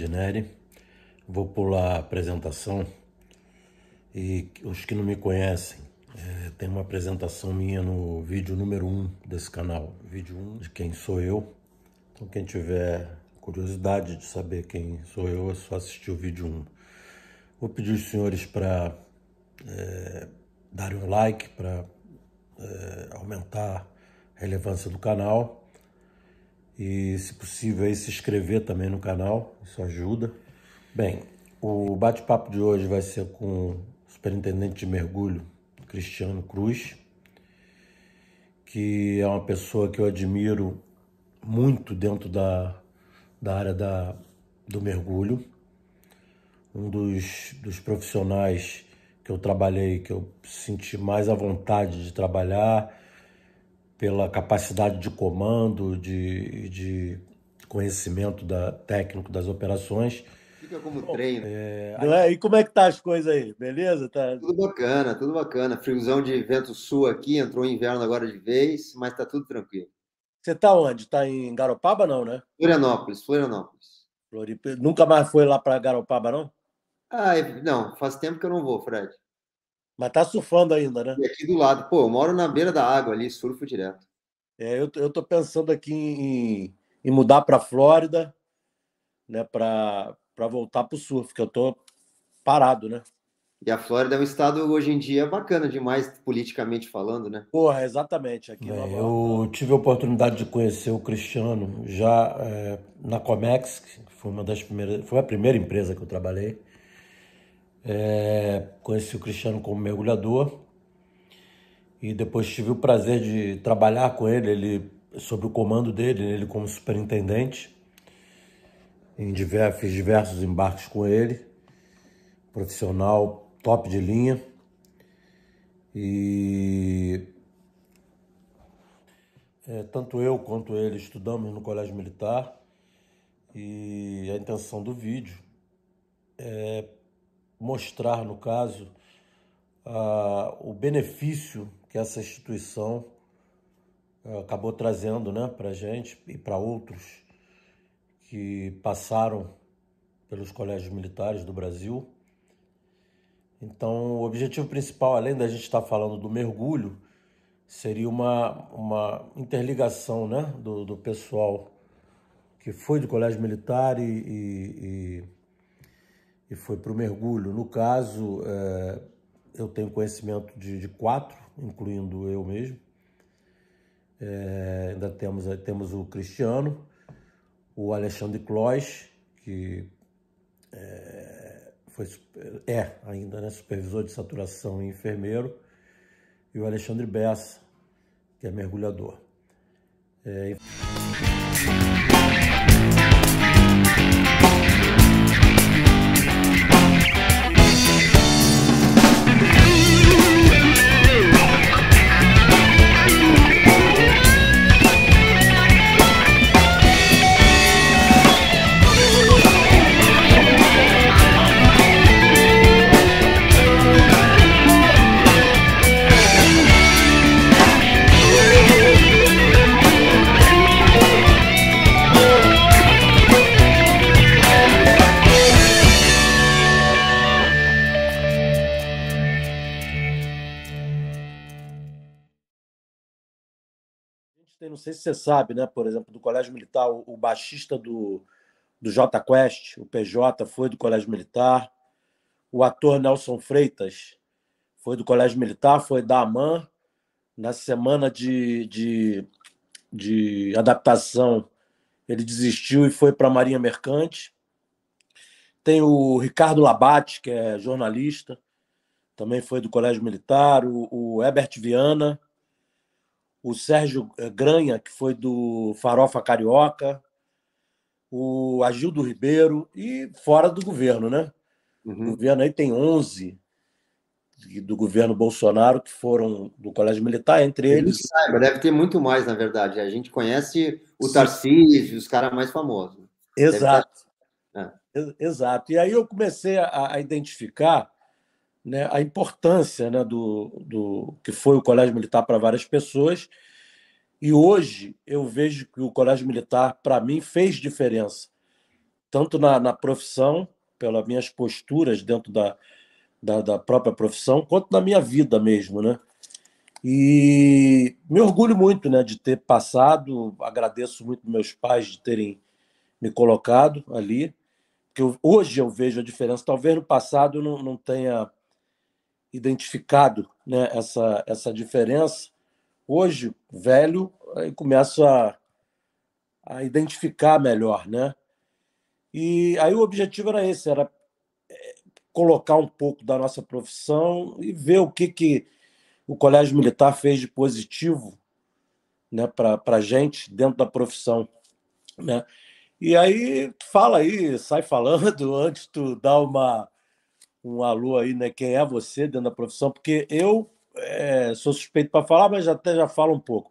Radinelli. Vou pular a apresentação e os que não me conhecem, é, tem uma apresentação minha no vídeo número 1 um desse canal, vídeo 1 um de quem sou eu. Então quem tiver curiosidade de saber quem sou eu, é só assistir o vídeo 1. Um. Vou pedir os senhores para é, eh, darem um like, para é, eh, aumentar a relevância do canal e, se possível, aí, se inscrever também no canal, isso ajuda. Bem, o bate-papo de hoje vai ser com o superintendente de mergulho, Cristiano Cruz, que é uma pessoa que eu admiro muito dentro da, da área da, do mergulho. Um dos, dos profissionais que eu trabalhei, que eu senti mais à vontade de trabalhar pela capacidade de comando, de, de conhecimento da, técnico das operações. Fica como treino. É... é... E como é que tá as coisas aí? Beleza? Tá... Tudo bacana, tudo bacana. Friozão de vento sul aqui, entrou inverno agora de vez, mas tá tudo tranquilo. Você tá onde? Tá em Garopaba, não, né? Florianópolis, Florianópolis. Florip... Nunca mais foi lá para Garopaba, não? Ah, é, não, faz tempo que eu não vou, Fred. Mas tá surfando ainda, né? E aqui do lado, pô, eu moro na beira da água ali, surfo direto. É, eu, eu tô pensando aqui em, em mudar para Flórida, né, para voltar pro surf, que eu tô parado, né? E a Flórida é um estado hoje em dia bacana demais, politicamente falando, né? Porra, exatamente. Aqui Bem, eu tive a oportunidade de conhecer o Cristiano já é, na Comex, que foi uma das primeiras, foi a primeira empresa que eu trabalhei. É, conheci o Cristiano como mergulhador e depois tive o prazer de trabalhar com ele, ele o comando dele, ele como superintendente. Em diversos, fiz diversos embarques com ele, profissional top de linha. E é, tanto eu quanto ele estudamos no Colégio Militar e a intenção do vídeo é mostrar, no caso, o benefício que essa instituição eh, acabou trazendo né, para a gente e para outros que passaram pelos colégios militares do Brasil. Então, o objetivo principal, além da gente estar tá falando do mergulho, seria uma, uma interligação né, do, do pessoal que foi do colégio militar e, e, e e foi para o mergulho. No caso, é, eu tenho conhecimento de, de, quatro, incluindo eu mesmo. É, ainda temos, é, temos o Cristiano, o Alexandre Clois, que é, foi, é ainda né, supervisor de saturação e enfermeiro, e o Alexandre Bessa, que é mergulhador. É, e... sei se você sabe, né? Por exemplo, do Colégio Militar, o, baixista do, do J Quest, o PJ, foi do Colégio Militar. O ator Nelson Freitas foi do Colégio Militar, foi da AMAN. Na semana de, de, de adaptação, ele desistiu e foi para a Marinha Mercante. Tem o Ricardo Labate, que é jornalista, também foi do Colégio Militar. O, o Herbert Viana, o Sérgio eh, Granha, que foi do Farofa Carioca, o Agildo Ribeiro e fora do governo, né? Uhum. O governo aí tem 11 do governo Bolsonaro que foram do Colégio Militar, entre eles. Saiba, deve ter muito mais, na verdade. A gente conhece o Sim. Tarcísio, os caras mais famosos. Exato. Ter... Tá- ah. É. Exato. E aí eu comecei a, a identificar né, a importância né, do, do que foi o Colégio Militar para várias pessoas. E hoje eu vejo que o Colégio Militar, para mim, fez diferença, tanto na, na profissão, pelas minhas posturas dentro da, da, da própria profissão, quanto na minha vida mesmo. Né? E me orgulho muito né, de ter passado, agradeço muito meus pais de terem me colocado ali. Que hoje eu vejo a diferença. Talvez no passado eu não, não tenha identificado né, essa, essa diferença. Hoje, velho, eu começo a, a identificar melhor, né? E aí o objetivo era esse, era é, colocar um pouco da nossa profissão e ver o que, que o Colégio Militar fez de positivo né, para a gente dentro da profissão. Né? E aí, fala aí, sai falando antes tu dar uma um alô aí, né? Quem é você dentro da profissão? Porque eu é, sou suspeito para falar, mas até já falo um pouco.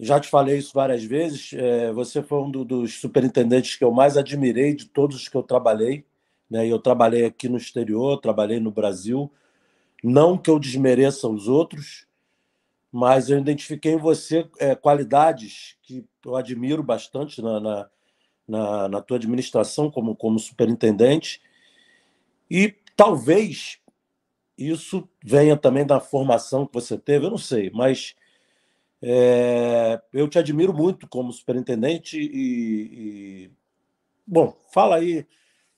Já te falei isso várias vezes. É, você foi um do, dos superintendentes que eu mais admirei de todos os que eu trabalhei. Né? Eu trabalhei aqui no exterior, trabalhei no Brasil. Não que eu desmereça os outros, mas eu identifiquei em você é, qualidades que eu admiro bastante na, na, na, na tua administração como, como superintendente e talvez isso venha também da formação que você teve, eu não sei, mas é, eu te admiro muito como superintendente e, e, bom, fala aí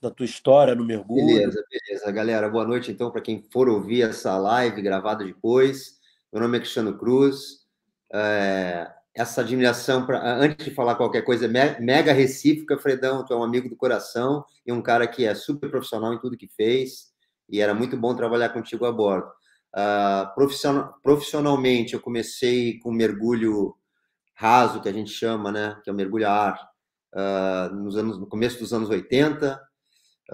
da tua história no mergulho. Beleza, beleza, galera. Boa noite então para quem for ouvir essa live gravada depois. Meu nome é Cristiano Cruz. É, essa admiração, pra, antes de falar qualquer coisa, mega recíproca, Fredão, tu é um amigo do coração e um cara que é super profissional em tudo que fez, e era muito bom trabalhar contigo a bordo. Uh, profissional, profissionalmente, eu comecei com mergulho raso, que a gente chama, né, que é o mergulho a ar, uh, nos anos, no começo dos anos 80, uh,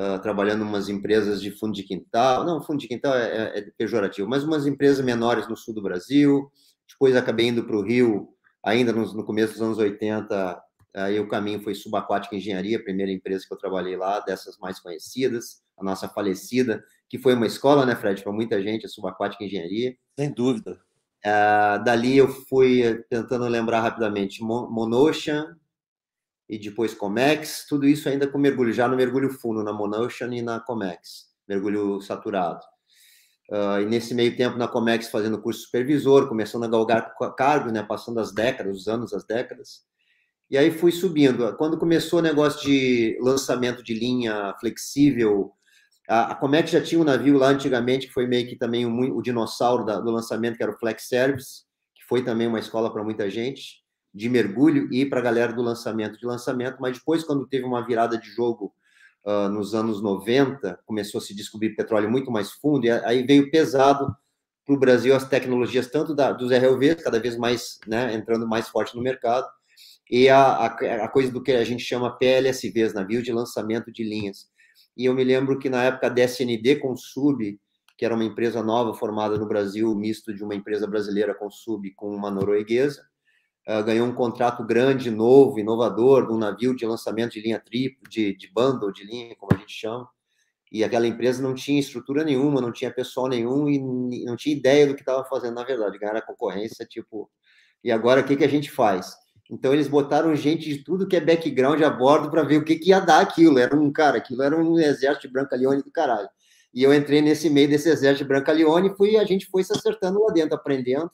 ah, trabalhando em umas empresas de fundo de quintal, não, fundo de quintal é, é, é, pejorativo, mas umas empresas menores no sul do Brasil, depois acabei indo para o Rio, ainda no, no começo dos anos 80, aí o caminho foi Subaquática Engenharia, a primeira empresa que eu trabalhei lá, dessas mais conhecidas, a nossa falecida, que foi uma escola, né, Fred, para muita gente, a é Subaquática Engenharia. Sem dúvida. Uh, dali eu fui tentando lembrar rapidamente Monocean e depois Comex, tudo isso ainda com mergulho, já no mergulho fundo, na Monocean e na Comex, mergulho saturado. Uh, e nesse meio tempo na Comex fazendo curso supervisor, começando a galgar cargo, né, passando as décadas, os anos, as décadas. E aí fui subindo. Quando começou o negócio de lançamento de linha flexível, a, a Comex já tinha um navio lá antigamente que foi meio que também o, dinossauro da, do lançamento, que era o Flex Service, que foi também uma escola para muita gente de mergulho e para a galera do lançamento de lançamento, mas depois quando teve uma virada de jogo uh, nos anos 90, começou a se descobrir petróleo muito mais fundo, e aí veio pesado para o Brasil as tecnologias tanto da, dos RLVs, cada vez mais né, entrando mais forte no mercado, e a, a, a, coisa do que a gente chama PLSVs, navio de lançamento de linhas. E eu me lembro que na época da SND Consub, que era uma empresa nova formada no Brasil, misto de uma empresa brasileira Consub com uma norueguesa, ah, ganhou um contrato grande, novo, inovador, de um navio de lançamento de linha triplo, de, de bundle, de linha, como a gente chama. E aquela empresa não tinha estrutura nenhuma, não tinha pessoal nenhum e não tinha ideia do que estava fazendo, na verdade. Ganhar a concorrência, tipo, e agora o que, que a gente faz? Então eles botaram gente de tudo que é background a bordo para ver o que, que ia dar aquilo. Era um cara, aquilo era um exército de Leone do caralho. E eu entrei nesse meio desse exército de Leone e a gente foi se acertando lá dentro, aprendendo.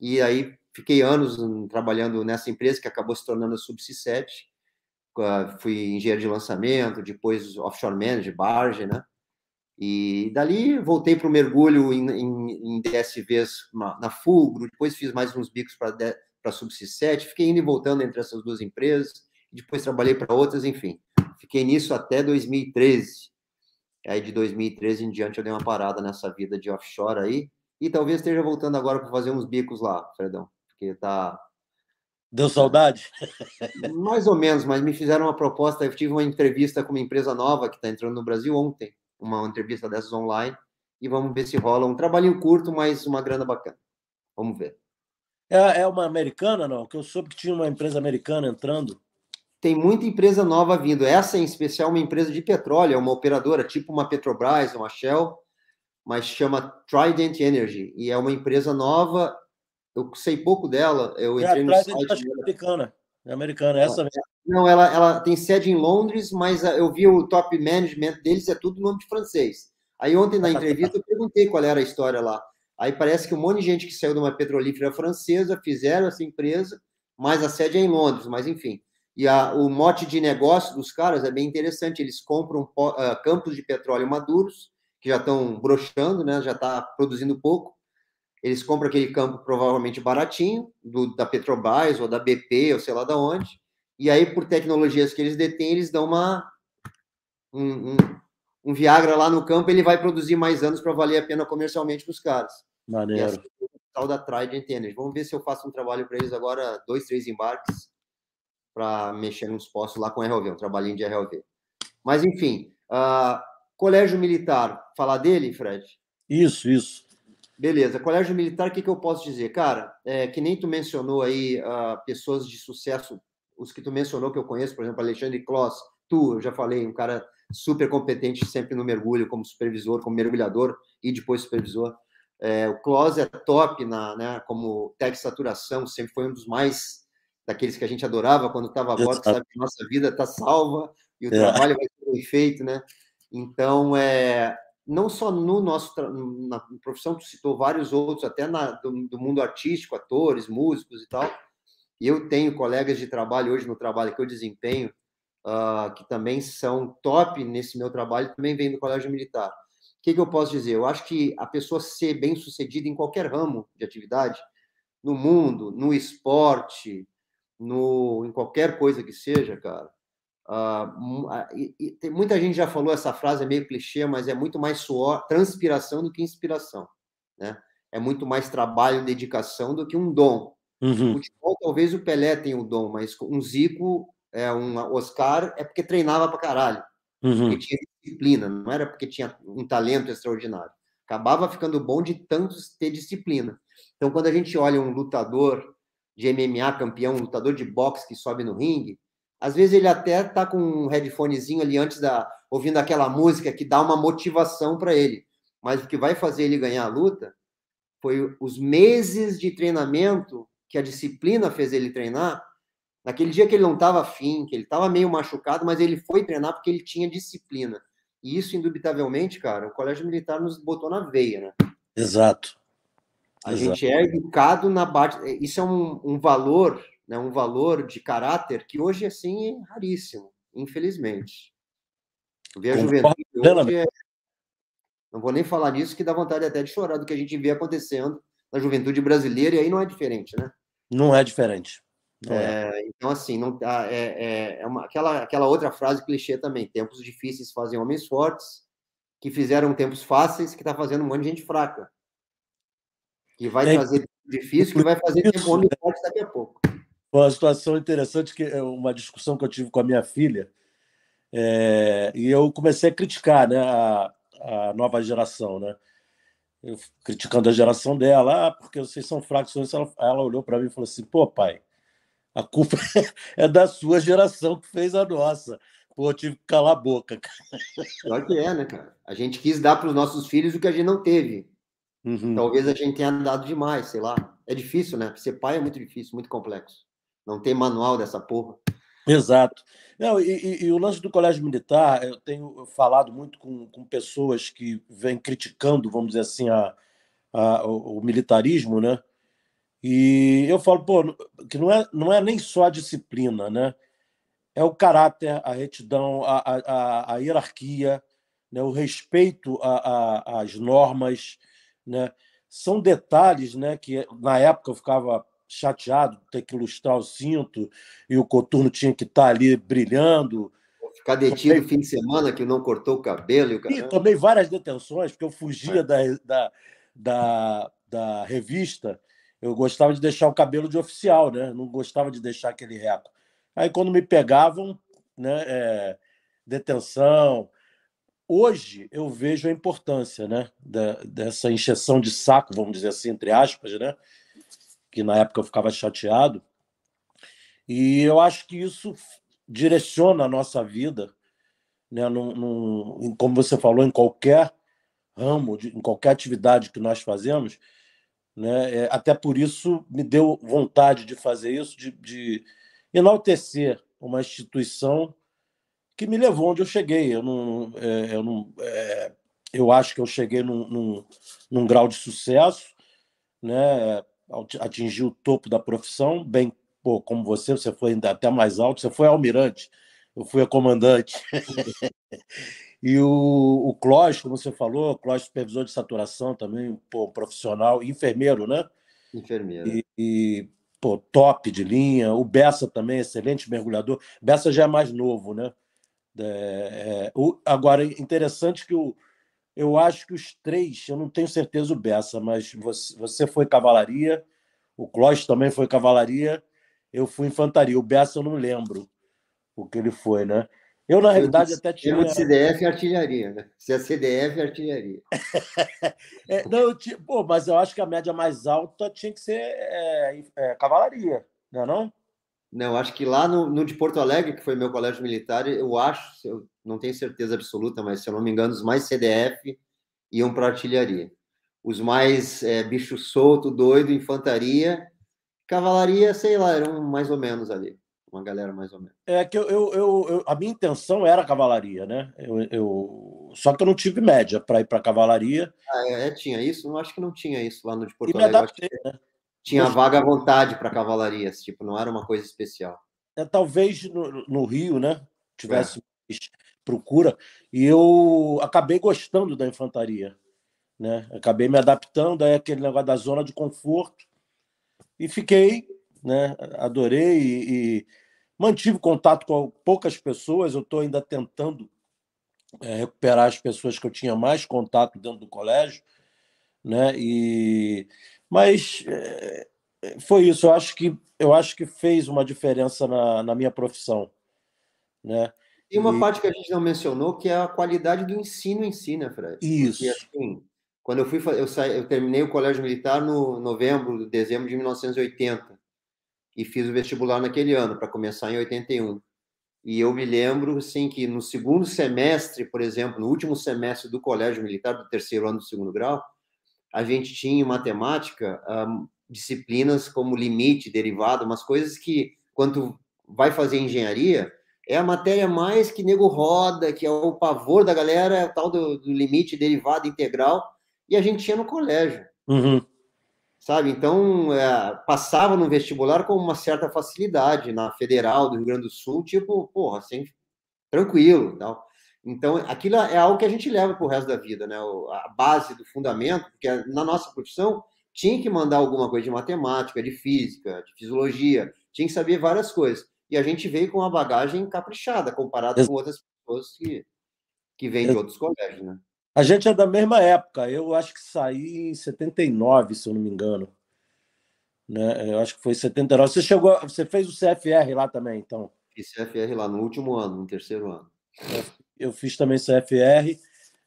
E aí fiquei anos hum, trabalhando nessa empresa que acabou se tornando a Subsea Fui engenheiro de lançamento, depois offshore manager, barge, né? E dali voltei para o mergulho em, em, em DSVs na Fulgro, depois fiz mais uns bicos para a Subsea fiquei indo e voltando entre essas duas empresas, depois trabalhei para outras, enfim. Fiquei nisso até 2013. Aí de 2013 em diante eu dei uma parada nessa vida de offshore aí, e talvez esteja voltando agora para fazer uns bicos lá, Fredão porque tá. Deu saudade? Mais ou menos, mas me fizeram uma proposta. Eu tive uma entrevista com uma empresa nova que está entrando no Brasil ontem, uma entrevista dessas online, e vamos ver se rola. Um trabalhinho curto, mas uma grana bacana. Vamos ver. É, é uma americana, não? Que eu soube que tinha uma empresa americana entrando. Tem muita empresa nova vindo. Essa, em especial, é uma empresa de petróleo, é uma operadora, tipo uma Petrobras, uma Shell, mas chama Trident Energy, e é uma empresa nova eu sei pouco dela. Eu é entrei é, no site. É americana. É americana, essa mesmo. Não, ela, ela tem sede em Londres, mas ah, eu vi o top management deles, é tudo nome de francês. Aí ontem na entrevista eu perguntei qual era a história lá. Aí parece que um monte de gente que saiu de uma petrolífera francesa fizeram essa empresa, mas a sede é em Londres, mas enfim. E a, o mote de negócio dos caras é bem interessante. Eles compram uh, campos de petróleo maduros, que já estão brochando, né? já está produzindo pouco, eles compram aquele campo provavelmente baratinho, do, da Petrobras ou da BP, ou sei lá da onde, e aí, por tecnologias que eles detêm, eles dão uma. Um, um, um Viagra lá no campo, ele vai produzir mais anos para valer a pena comercialmente para os caras. É Maneiro. Essa assim é o tal da Trident Energy. Vamos ver se eu faço um trabalho para eles agora, dois, três embarques, para mexer nos postos lá com RLV, um trabalhinho de RLV. Mas, enfim, uh, Colégio Militar, falar dele, Fred? Isso, isso. Beleza, colégio militar, o que, que eu posso dizer? Cara, é, que nem tu mencionou aí uh, pessoas de sucesso, os que tu mencionou que eu conheço, por exemplo, Alexandre Kloss, tu, eu já falei, um cara super competente sempre no mergulho, como supervisor, como mergulhador e depois supervisor. É, o Kloss é top na, né, como tech saturação, sempre foi um dos mais daqueles que a gente adorava quando estava a bordo, sabe que nossa vida está salva e o é. trabalho vai ser bem feito, né? Então, é, não só no nosso na profissão tu citou vários outros até na, do, do, mundo artístico atores músicos e tal e eu tenho colegas de trabalho hoje no trabalho que eu desempenho uh, que também são top nesse meu trabalho também vem do colégio militar o que, que, eu posso dizer eu acho que a pessoa ser bem sucedida em qualquer ramo de atividade no mundo no esporte no em qualquer coisa que seja cara Uh, e, e, muita gente já falou essa frase, é meio clichê, mas é muito mais suor, transpiração do que inspiração. Né? É muito mais trabalho dedicação do que um dom. Uhum. Futebol, talvez o Pelé tenha o dom, mas um Zico, é, um Oscar, é porque treinava pra caralho. Uhum. Porque tinha disciplina, não era porque tinha um talento extraordinário. Acabava ficando bom de tanto ter disciplina. Então, quando a gente olha um lutador de MMA campeão, um lutador de boxe que sobe no ringue, às vezes ele até tá com um headphonezinho ali antes da ouvindo aquela música que dá uma motivação para ele. Mas o que vai fazer ele ganhar a luta foi os meses de treinamento que a disciplina fez ele treinar. Naquele dia que ele não estava afim, que ele estava meio machucado, mas ele foi treinar porque ele tinha disciplina. E isso, indubitavelmente, cara, o colégio militar nos botou na veia, né? Exato. A Exato. gente é educado na base. Isso é um, um valor né, um valor de caráter que hoje assim é raríssimo, infelizmente. Ver a juventude hoje é... Não vou nem falar nisso, que dá vontade até de chorar do que a gente vê acontecendo na juventude brasileira, e aí não é diferente, né? Não é diferente. Não é, é. Então, assim, não, tá, é, é, é, uma, aquela, aquela outra frase clichê também: tempos difíceis fazem homens fortes, que fizeram tempos fáceis, que está fazendo um monte de gente fraca. Que vai é, trazer difícil, que vai fazer isso, tempo homem forte né? daqui a pouco uma situação interessante, que eh, uma discussão que eu tive com a minha filha, é, e eu comecei a criticar né, a, a nova geração, né? Eu, criticando a geração dela, ah, porque vocês são fracos. Ela, ela olhou para mim e falou assim: pô, pai, a culpa é da sua geração que fez a nossa. Pô, eu tive que calar a boca. Pior que é, né, cara? A gente quis dar para os nossos filhos o que a gente não teve. Uhum. Talvez a gente tenha dado demais, sei lá. É difícil, né? Ser pai é muito difícil, muito complexo. Não tem manual dessa porra. Exato. Não, e, e, e, o lance do colégio militar, eu tenho falado muito com, com pessoas que vêm criticando, vamos dizer assim, a, a, o, o, militarismo, né? E eu falo, pô, que não é, não é nem só a disciplina, né? É o caráter, a retidão, a, a, a hierarquia, né? o respeito às normas, né? São detalhes, né? Que na época eu ficava chateado de ter que lustrar o cinto e o coturno tinha que estar tá ali brilhando. Ficar detido tomei... fim de semana que não cortou o cabelo. E, o tomei várias detenções, porque eu fugia é. da, da, da, da, revista. Eu gostava de deixar o cabelo de oficial, né? Não gostava de deixar aquele reco. Aí quando me pegavam, né? É, detenção. Hoje eu vejo a importância, né? Da, dessa injeção de saco, vamos dizer assim, entre aspas, né? que na época eu ficava chateado. E eu acho que isso direciona a nossa vida, né? Num, num, como você falou, em qualquer ramo, de, em qualquer atividade que nós fazemos. Né? É, até por isso me deu vontade de fazer isso, de, de enaltecer uma instituição que me levou onde eu cheguei. Eu não, é, eu, não é, eu acho que eu cheguei num, num, num grau de sucesso, né? atingiu o topo da profissão, bem pô, como você, você foi ainda até mais alto, você foi almirante, eu fui a comandante. e o, o Clóvis, como você falou, Clóvis, supervisor de saturação também, pô, profissional, enfermeiro, né? Enfermeiro. E, e, pô, top de linha. O Bessa também, excelente mergulhador. Bessa já é mais novo, né? É, é, o, agora, interessante que o, eu acho que os três, eu não tenho certeza o Bessa, mas você, você foi cavalaria, o Clóvis também foi cavalaria, eu fui infantaria. O Bessa eu não lembro o que ele foi, né? Eu, na eu realidade, até tinha. Eu de CDF e é artilharia, né? Se é CDF, e é artilharia. é, não, tinha... Pô, mas eu acho que a média mais alta tinha que ser é, é, cavalaria, não é não? Não, acho que lá no, no, de Porto Alegre, que foi meu colégio militar, eu acho, eu não tenho certeza absoluta, mas se eu não me engano, os mais CDF iam para artilharia. Os mais é, bicho solto, doido, infantaria, cavalaria, sei lá, eram mais ou menos ali. Uma galera mais ou menos. É que eu, eu, eu a minha intenção era cavalaria, né? Eu, eu... Só que eu não tive média para ir para cavalaria. Ah, é, é, tinha isso? Não acho que não tinha isso lá no de Porto Adaptei, né? Tinha eu... vaga à vontade para cavalaria assim, tipo, não era uma coisa especial. É, talvez no, no Rio, né? É. Tivesse é procura. E eu acabei gostando da infantaria, né? Acabei me adaptando aí aquele negócio da zona de conforto e fiquei, né? Adorei e, e mantive contato com poucas pessoas. Eu estou ainda tentando é, recuperar as pessoas que eu tinha mais contato dentro do colégio, né? E mas é, foi isso. Eu acho que eu acho que fez uma diferença na, na minha profissão, né? Tem uma e... parte que a gente não mencionou, que é a qualidade do ensino em si, né, Fred? Isso. Porque, assim, quando eu fui, eu, saí, eu terminei o colégio militar no novembro, dezembro de 1980 e fiz o vestibular naquele ano para começar em 81. E eu me lembro, assim, que no segundo semestre, por exemplo, no último semestre do colégio militar, do terceiro ano do segundo grau, a gente tinha em matemática um, disciplinas como limite, derivado, umas coisas que, quando vai fazer engenharia, é a matéria mais que nego roda, que é o pavor da galera, é o tal do, do limite derivado integral, e a gente tinha no colégio. Uhum. Sabe? Então, é, passava no vestibular com uma certa facilidade, na Federal do Rio Grande do Sul, tipo, porra, assim, tranquilo tal. Então, aquilo é algo que a gente leva para o resto da vida, né? O, a base do fundamento, porque na nossa profissão tinha que mandar alguma coisa de matemática, de física, de fisiologia, tinha que saber várias coisas e a gente veio com uma bagagem caprichada comparado com outras pessoas que, que vêm de outros colégios, né? A gente é da mesma época, eu acho que saí em 79, se eu não me engano. Né? Eu acho que foi 79. Você chegou, você fez o CFR lá também, então? Fiz CFR lá no último ano, no terceiro ano. Eu fiz também CFR,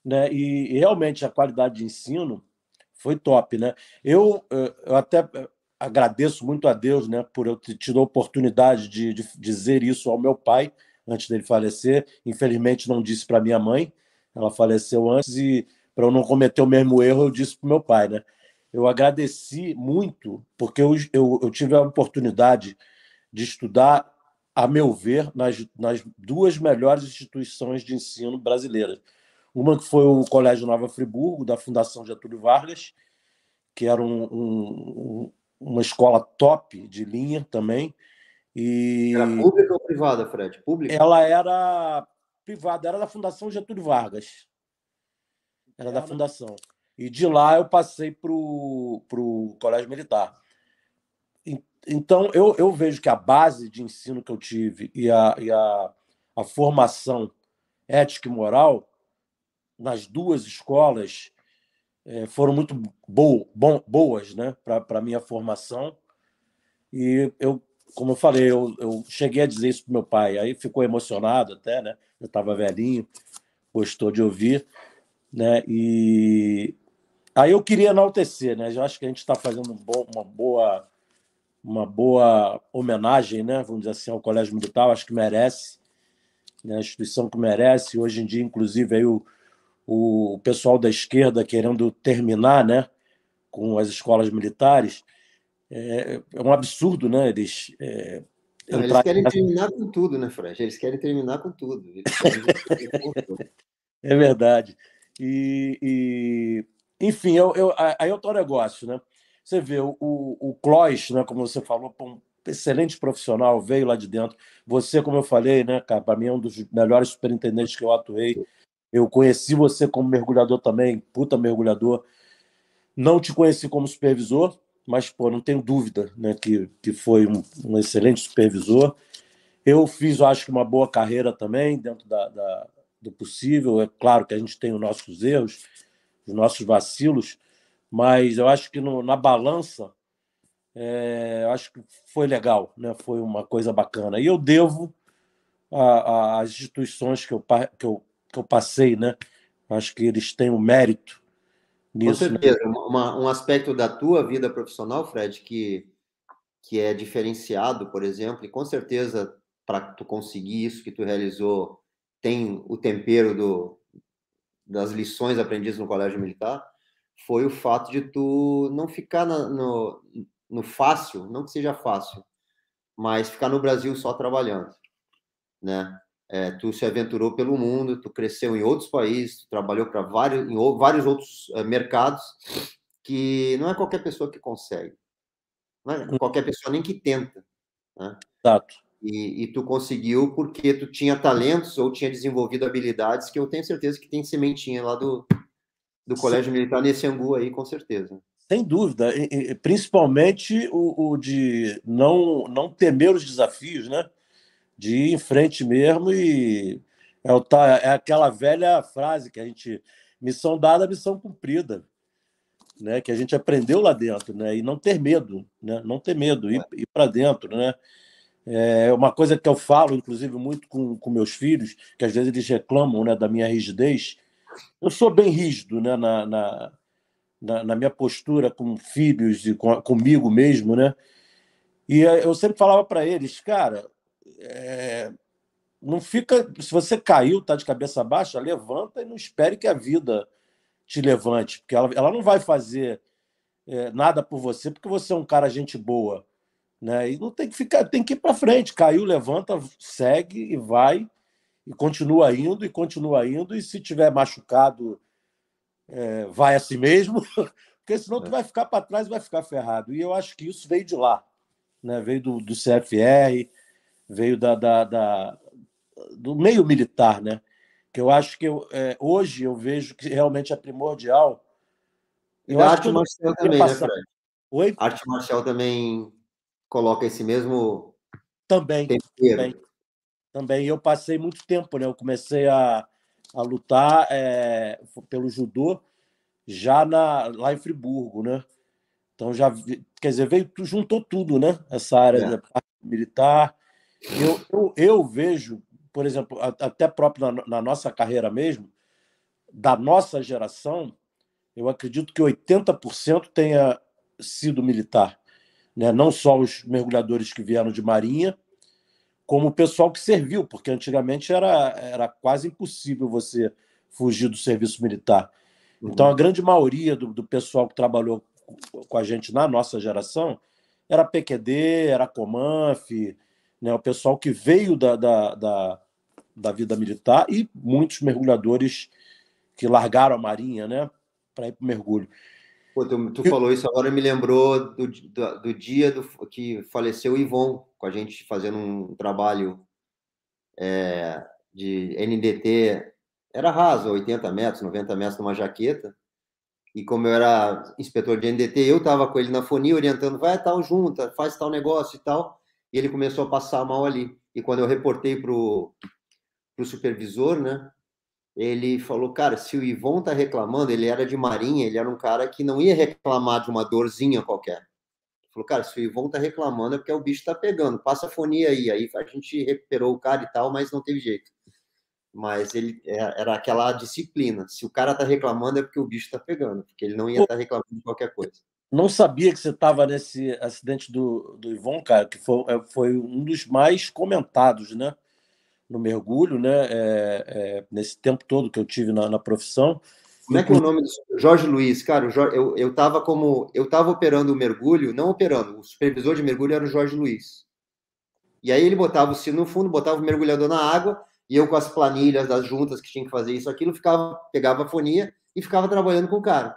né? E, e realmente a qualidade de ensino foi top, né? Eu, eu até agradeço muito a Deus né, por eu ter tido a oportunidade de, de dizer isso ao meu pai antes dele falecer. Infelizmente, não disse para minha mãe, ela faleceu antes, e para eu não cometer o mesmo erro, eu disse para meu pai. Né? Eu agradeci muito, porque eu, eu, eu tive a oportunidade de estudar, a meu ver, nas, nas duas melhores instituições de ensino brasileiras. Uma que foi o Colégio Nova Friburgo, da Fundação Getúlio Vargas, que era um, um, uma escola top de linha também. E era pública ou privada, Fred? Pública? Ela era privada, era da Fundação Getúlio Vargas. Era é, da Fundação. E de lá eu passei para o Colégio Militar. Então, eu, eu vejo que a base de ensino que eu tive e a, e a, a formação ética e moral nas duas escolas é, foram muito bo bo boas né, para a minha formação. E eu, como eu falei, eu, eu cheguei a dizer isso para meu pai. Aí ficou emocionado até, né? Eu estava velhinho, gostou de ouvir. Né? E aí eu queria enaltecer, né? Eu acho que a gente está fazendo um bom, uma boa uma boa homenagem, né? Vamos dizer assim, ao Colégio Militar. acho que merece, né? A instituição que merece. Hoje em dia, inclusive, aí o o pessoal da esquerda querendo terminar né, com as escolas militares. É, é um absurdo, né? Eles, é, eles querem terminar com tudo, né, Fred? Eles querem terminar com tudo. Querem... é verdade. E, e... enfim, eu, eu, aí é negócio, né? Você vê, o, o Clois, né, como você falou, um excelente profissional, veio lá de dentro. Você, como eu falei, né, cara, para mim é um dos melhores superintendentes que eu atuei. Eu conheci você como mergulhador também, puta mergulhador. Não te conheci como supervisor, mas pô, não tenho dúvida, né, que, que foi um, um excelente supervisor. Eu fiz, eu acho que uma boa carreira também dentro da, da, do possível. É claro que a gente tem os nossos erros, os nossos vacilos, mas eu acho que no, na balança, é, eu acho que foi legal, né? Foi uma coisa bacana. E eu devo às instituições que eu, que eu que eu passei, né? Acho que eles têm o um mérito nisso. Com né? certeza. Né? Uma, um aspecto da tua vida profissional, Fred, que, que é diferenciado, por exemplo, e com certeza para tu conseguir isso que tu realizou tem o tempero do, das lições aprendidas no colégio militar, foi o fato de tu não ficar na, no, no fácil, não que seja fácil, mas ficar no Brasil só trabalhando, né? É, tu se aventurou pelo mundo, tu cresceu em outros países, tu trabalhou para vários, em vários outros eh, mercados, que não é qualquer pessoa que consegue. Não é hum. qualquer pessoa nem que tenta. Né? Exato. E, e, tu conseguiu porque tu tinha talentos ou tinha desenvolvido habilidades que eu tenho certeza que tem sementinha lá do, do Colégio Sim. Militar nesse angu aí, com certeza. Sem dúvida, e, e, principalmente o, o, de não, não temer os desafios, né? de ir em frente mesmo e é, o, é aquela velha frase que a gente missão dada, missão cumprida, né? Que a gente aprendeu lá dentro, né? E não ter medo, né? Não ter medo, ir, ir para dentro, né? É uma coisa que eu falo, inclusive, muito com, com meus filhos, que às vezes eles reclamam né, da minha rigidez. Eu sou bem rígido né, na, na, na, na minha postura com filhos e com, comigo mesmo, né? E eu sempre falava para eles, cara, é, não fica. Se você caiu, tá de cabeça baixa, levanta e não espere que a vida te levante, porque ela, ela não vai fazer é, nada por você, porque você é um cara gente boa, né? E não tem que ficar, tem que ir para frente. Caiu, levanta, segue e vai e continua indo e continua indo e se tiver machucado é, vai assim mesmo, porque senão é. tu vai ficar para trás, vai ficar ferrado. E eu acho que isso veio de lá, né? Veio do, do CFR veio da, da, da do meio militar, né? Que eu acho que eu, é, hoje eu vejo que realmente é primordial. Eu e a arte marcial também, né, passar... né, Fred? Oi? A arte marcial também coloca esse mesmo também, tempero. também. Também. Eu passei muito tempo, né? Eu comecei a, a lutar é, pelo judô já na, lá em Friburgo, né? Então já, quer dizer, veio, juntou tudo, né? Essa área é. militar, eu, eu, eu vejo, por exemplo, até próprio na, na nossa carreira mesmo, da nossa geração, eu acredito que 80% tenha sido militar. Né? Não só os mergulhadores que vieram de marinha, como o pessoal que serviu, porque antigamente era, era quase impossível você fugir do serviço militar. Uhum. Então, a grande maioria do, do pessoal que trabalhou com a gente na nossa geração era PQD, era Comanf, né, o pessoal que veio da, da, da, da vida militar e muitos mergulhadores que largaram a marinha né, para ir para o mergulho. Pô, tu, tu eu... falou isso agora, me lembrou do, do, do dia do, que faleceu o Ivon, com a gente fazendo um trabalho é, de NDT, era raso, 80 metros, 90 metros numa jaqueta, e como eu era inspetor de NDT, eu estava com ele na fonia, orientando, vai tal junta, faz tal negócio e tal, e ele começou a passar mal ali. E quando eu reportei para o supervisor, né, ele falou, cara, se o Ivon tá reclamando, ele era de marinha, ele era um cara que não ia reclamar de uma dorzinha qualquer. Ele falou, cara, se o Ivon tá reclamando é porque o bicho tá pegando, passa a fonia aí. Aí a gente recuperou o cara e tal, mas não teve jeito. Mas ele é, era aquela disciplina. Se o cara tá reclamando é porque o bicho tá pegando, porque ele não ia estar tá reclamando de qualquer coisa não sabia que você estava nesse acidente do, do Ivon, cara, que foi, é, foi um dos mais comentados, né? No mergulho, né? É, é, nesse tempo todo que eu tive na, na profissão. Como é que é o nome do Jorge Luiz? Cara, eu, eu como. Eu estava operando o mergulho, não operando, o supervisor de mergulho era o Jorge Luiz. E aí ele botava o sino no fundo, botava o mergulhador na água, e eu com as planilhas das juntas que tinha que fazer isso, aquilo, ficava, pegava a fonia e ficava trabalhando com o cara.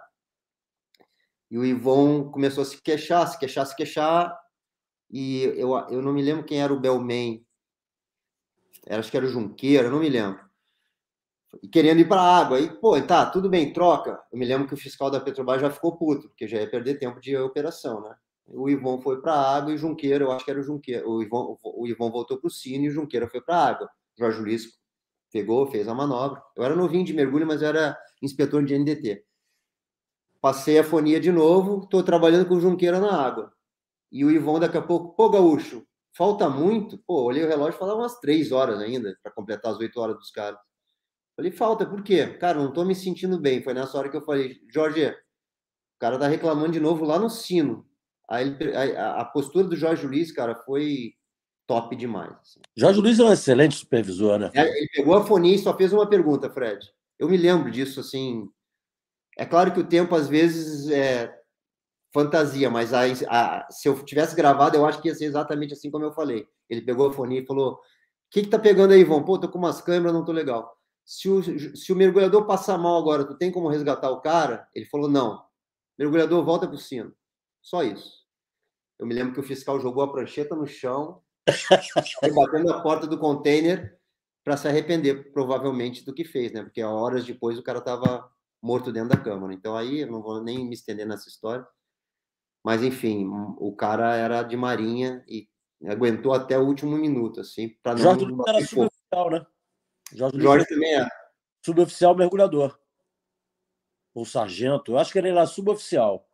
E o Ivon começou a se queixar, se queixar, se queixar. E eu, eu não me lembro quem era o Belman. Acho que era o Junqueira, não me lembro. E querendo ir para a água. Aí, pô, tá, tudo bem, troca. Eu me lembro que o fiscal da Petrobras já ficou puto, porque já ia perder tempo de operação, né? O Ivon foi para a água e o Junqueira, eu acho que era o Junqueira. O Ivon, o Ivon voltou para o sino e o Junqueira foi para a água. O Jorge Lisco pegou, fez a manobra. Eu era novinho de mergulho, mas eu era inspetor de NDT. Passei a fonia de novo, estou trabalhando com o Junqueira na água. E o Ivon daqui a pouco, pô, Gaúcho, falta muito? Pô, olhei o relógio e falava umas três horas ainda para completar as oito horas dos caras. Falei, falta, por quê? Cara, não estou me sentindo bem. Foi nessa hora que eu falei, Jorge, o cara tá reclamando de novo lá no sino. Aí, a, a postura do Jorge Luiz, cara, foi top demais. Assim. Jorge Luiz é um excelente supervisor, né? É, ele pegou a fonia e só fez uma pergunta, Fred. Eu me lembro disso, assim, é claro que o tempo às vezes é fantasia, mas a, a, se eu tivesse gravado, eu acho que ia ser exatamente assim como eu falei. Ele pegou a fone e falou: O que, que tá pegando aí, Ivan? Pô, tô com umas câmeras, não tô legal. Se o, se o mergulhador passar mal agora, tu tem como resgatar o cara? Ele falou: Não. Mergulhador, volta pro sino. Só isso. Eu me lembro que o fiscal jogou a prancheta no chão, batendo a porta do container para se arrepender, provavelmente, do que fez, né? Porque horas depois o cara tava morto dentro da Câmara. Né? Então aí eu não vou nem me estender nessa história. Mas enfim, o cara era de marinha e aguentou até o último minuto, assim, para não. Jorge Luiz era suboficial, né? Jorge, Jorge também era. Suboficial mergulhador. Ou sargento. Eu acho que ele era suboficial.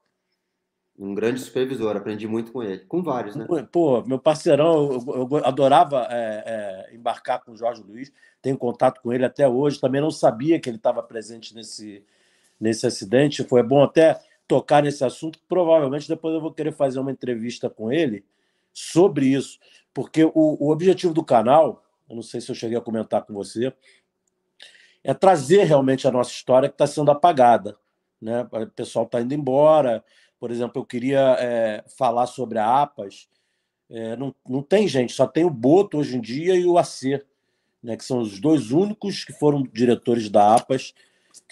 Um grande supervisor, aprendi muito com ele, com vários, né? Pô, meu parceirão, eu, eu adorava é, é, embarcar com o Jorge Luiz, tenho contato com ele até hoje, também não sabia que ele estava presente nesse, nesse acidente. Foi bom até tocar nesse assunto, provavelmente depois eu vou querer fazer uma entrevista com ele sobre isso, porque o, o objetivo do canal, eu não sei se eu cheguei a comentar com você, é trazer realmente a nossa história que está sendo apagada. Né? O pessoal está indo embora. Por exemplo, eu queria é, falar sobre a APAS. É, não, não tem gente, só tem o Boto hoje em dia e o AC, né? que são os dois únicos que foram diretores da APAS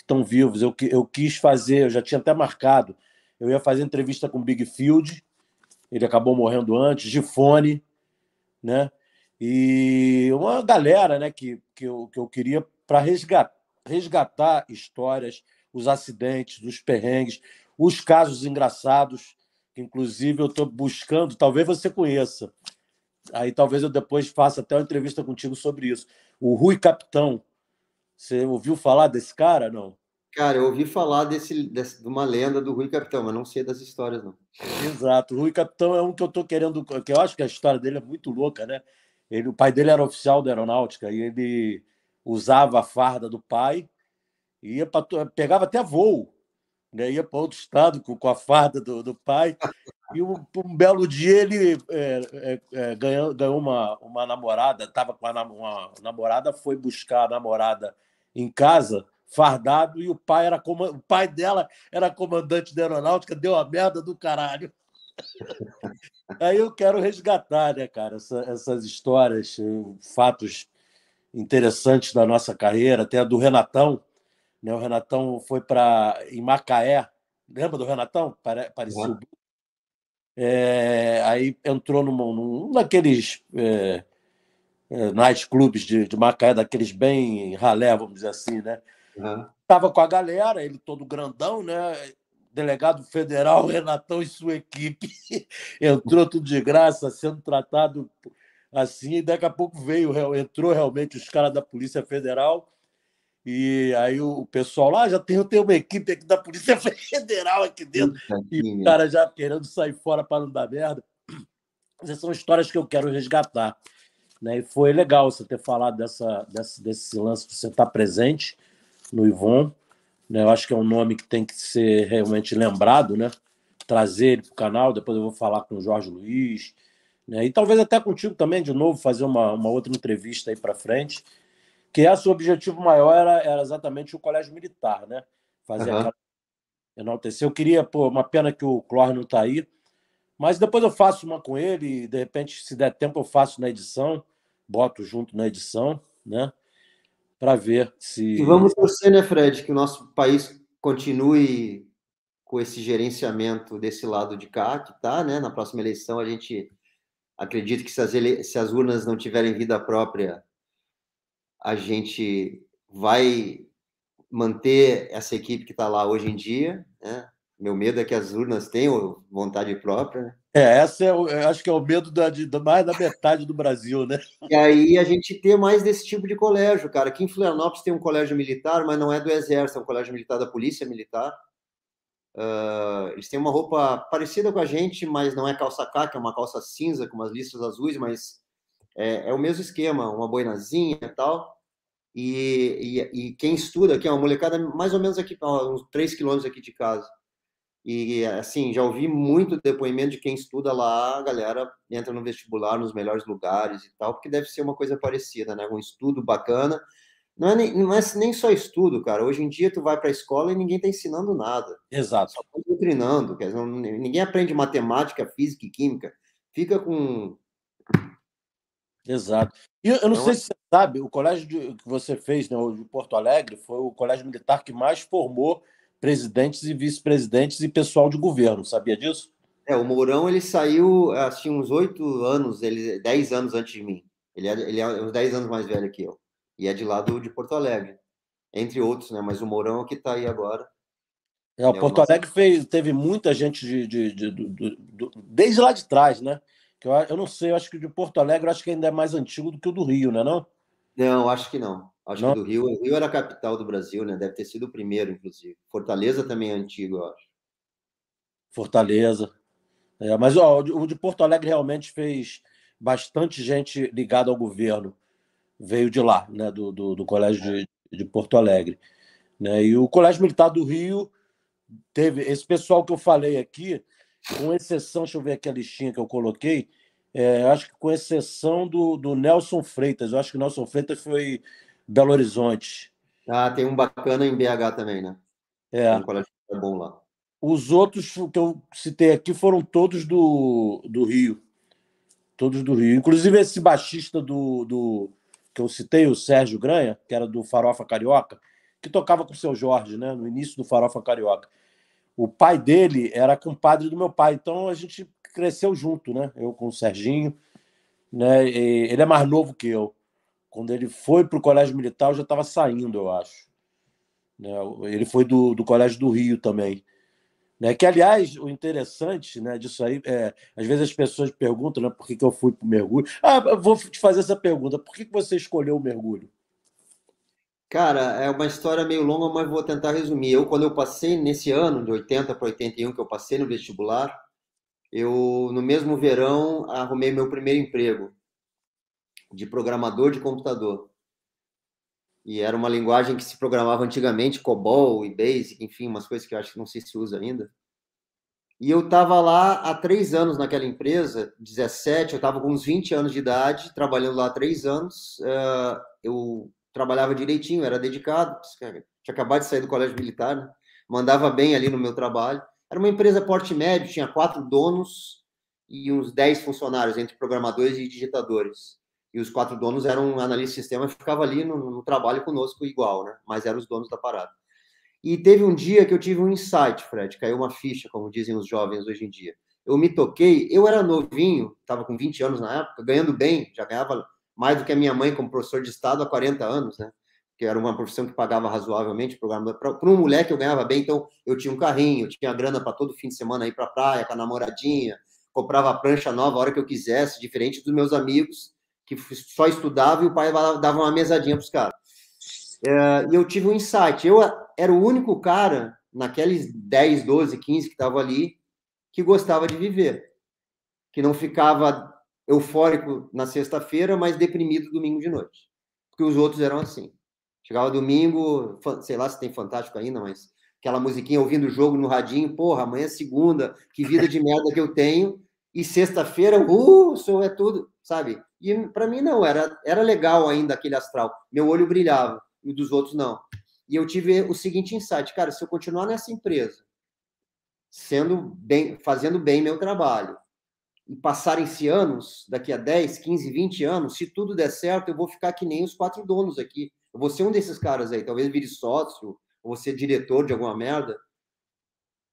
estão vivos. Eu, eu quis fazer, eu já tinha até marcado. Eu ia fazer entrevista com Big Field, ele acabou morrendo antes, de fone, né? E uma galera né, que, que, eu, que eu queria para resgatar, resgatar histórias, os acidentes, os perrengues, os casos engraçados, que inclusive eu estou buscando, talvez você conheça. Aí talvez eu depois faça até uma entrevista contigo sobre isso. O Rui Capitão, você ouviu falar desse cara, não? Cara, eu ouvi falar desse, desse, de uma lenda do Rui Capitão, mas não sei das histórias, não. Exato. O Rui Capitão é um que eu tô querendo. que eu acho que a história dele é muito louca, né? Ele, o pai dele era oficial da aeronáutica e ele usava a farda do pai e ia pra, pegava até voo. Né? Ia para outro estado com, com a farda do, do pai. E um, um, belo dia ele é, é, é ganhou, ganhou uma, uma namorada, estava com a, uma namorada, foi buscar a namorada em casa, fardado, e o pai era o pai dela era comandante da aeronáutica, deu a merda do caralho. Aí eu quero resgatar, né, cara, essa, essas histórias, eh, fatos interessantes da nossa carreira, até a do Renatão, né? O Renatão foi para em Macaé, lembra do Renatão? parecia. É. É, aí entrou num, num, naqueles é, eh, nas clubes de, de Macaé, daqueles bem ralé, vamos dizer assim, né? Uhum. Tava com a galera, ele todo grandão, né? Delegado federal Renatão e sua equipe entrou tudo de graça, sendo tratado assim. E daqui a pouco veio, entrou realmente os caras da Polícia Federal. E aí o pessoal lá ah, já tem, tem uma equipe aqui da Polícia Federal aqui dentro. E o cara já querendo sair fora para não dar merda. Essas são histórias que eu quero resgatar. Né? E foi legal você ter falado dessa, dessa desse lance de você estar tá presente no Ivon. Né? Eu acho que é um nome que tem que ser realmente lembrado, né? trazer ele para o canal. Depois eu vou falar com o Jorge Luiz. Né? E talvez até contigo também, de novo, fazer uma, uma outra entrevista aí para frente. Que esse é o objetivo maior era, era exatamente o colégio militar, né? Fazer uhum. aquela enaltecer. Eu queria, pô, uma pena que o Clóvis não está aí, mas depois eu faço uma com ele, e de repente, se der tempo, eu faço na edição, boto junto na edição, né? Para ver se. E vamos torcer, né, Fred, que o nosso país continue com esse gerenciamento desse lado de cá, que tá, né? Na próxima eleição, a gente acredita que se as, ele... se as urnas não tiverem vida própria, a gente vai manter essa equipe que está lá hoje em dia, né? meu medo é que as urnas tenham vontade própria. Né? É, essa é, eu é, acho que é o medo da, de, da, mais da metade do Brasil, né? E aí a gente ter mais desse tipo de colégio, cara. Aqui em Florianópolis tem um colégio militar, mas não é do Exército, é um colégio militar da Polícia Militar. Uh, eles têm uma roupa parecida com a gente, mas não é calça caca, é uma calça cinza com umas listras azuis, mas é, é o mesmo esquema, uma boinazinha e tal. E, e, e, quem estuda aqui, é uma molecada mais ou menos aqui, uns 3 quilômetros aqui de casa e, assim, já ouvi muito depoimento de quem estuda lá, a galera entra no vestibular nos melhores lugares e tal, porque deve ser uma coisa parecida, né? Um estudo bacana. Não é nem, não é nem só estudo, cara. Hoje em dia, tu vai para a escola e ninguém está ensinando nada. Exato. Só tá doutrinando. Quer dizer, ninguém aprende matemática, física e química. Fica com Exato. E eu não então, sei é se você sabe, o colégio de, que você fez né, de Porto Alegre foi o colégio militar que mais formou presidentes e vice-presidentes e pessoal de governo. Sabia disso? É, o Mourão ele saiu assim uns oito anos, ele dez anos antes de mim. Ele é, ele é uns dez anos mais velho que eu e é de lá de Porto Alegre, entre outros, né? Mas o Mourão é que está aí agora. É, o é Porto Alegre fez, teve muita gente de, de, de, de, desde lá de trás, né? Que eu, eu não sei, eu acho que o de Porto Alegre eu acho que ainda é mais antigo do que o do Rio, né? Não? Não, acho que não. Acho não? que do Rio, o Rio era a capital do Brasil, né? Deve ter sido o primeiro, inclusive. Fortaleza também é antigo, eu acho. Fortaleza. É, mas ó, o de Porto Alegre realmente fez bastante gente ligada ao governo. Veio de lá, né? Do, do, do Colégio é. de, de Porto Alegre. Né? E o Colégio Militar do Rio teve esse pessoal que eu falei aqui, com exceção, deixa eu ver aqui a listinha que eu coloquei, é, acho que com exceção do, do Nelson Freitas. Eu acho que o Nelson Freitas foi Belo Horizonte. Ah, tem um bacana em BH também, né? É. Um colégio é bom lá. Os outros que eu citei aqui foram todos do, do Rio. Todos do Rio. Inclusive esse baixista do, do que eu citei, o Sérgio Granha, que era do Farofa Carioca, que tocava com o seu Jorge, né? No início do Farofa Carioca. O pai dele era compadre do meu pai, então a gente cresceu junto, né? Eu com o Serginho, né? E ele é mais novo que eu. Quando ele foi para o Colégio Militar, eu já estava saindo, eu acho. Né? Ele foi do, do Colégio do Rio também. Né? Que, aliás, o interessante né, disso aí é. Às vezes as pessoas perguntam né, por que, que eu fui para o mergulho. Ah, vou te fazer essa pergunta: por que, que você escolheu o mergulho? Cara, é uma história meio longa, mas vou tentar resumir. Eu, quando eu passei nesse ano, de 80 para 81, que eu passei no vestibular, eu no mesmo verão arrumei meu primeiro emprego de programador de computador. E era uma linguagem que se programava antigamente, COBOL e BASIC, enfim, umas coisas que eu acho que não sei se usa ainda. E eu estava lá há três anos naquela empresa, 17, eu estava com uns 20 anos de idade, trabalhando lá há três anos. Ah, eu trabalhava direitinho, era dedicado, tinha acabado de sair do colégio militar, né? mandava bem ali no meu trabalho. Era uma empresa porte médio, tinha quatro donos e uns dez funcionários, entre programadores e digitadores. E os quatro donos eram analistas de sistema, ficava ali no, no trabalho conosco igual, né? Mas eram os donos da parada. E teve um dia que eu tive um insight, Fred, caiu uma ficha, como dizem os jovens hoje em dia. Eu me toquei, eu era novinho, estava com 20 anos na época, ganhando bem, já ganhava mais do que a minha mãe como professor de Estado há 40 anos, né? que era uma profissão que pagava razoavelmente para um moleque eu ganhava bem, então eu tinha um carrinho, eu tinha grana para todo fim de semana ir para a praia com a namoradinha, comprava prancha nova a hora que eu quisesse, diferente dos meus amigos que só estudavam e o pai dava uma mesadinha para os caras. É, e eu tive um insight, eu era o único cara naqueles 10, 12, 15 que estava ali que gostava de viver, que não ficava eufórico na sexta-feira, mas deprimido domingo de noite, porque os outros eram assim. Chegava domingo, sei lá se tem Fantástico ainda, mas aquela musiquinha ouvindo o jogo no radinho, porra, amanhã é segunda, que vida de merda que eu tenho, e sexta-feira, uh, senhor é tudo, sabe? E para mim não, era, era legal ainda aquele astral. Meu olho brilhava, e o dos outros não. E eu tive o seguinte insight, cara, se eu continuar nessa empresa, sendo bem, fazendo bem meu trabalho, e passarem-se anos, daqui a 10, 15, 20 anos, se tudo der certo, eu vou ficar que nem os quatro donos aqui, eu vou ser é um desses caras aí, talvez vire sócio, ou ser é diretor de alguma merda.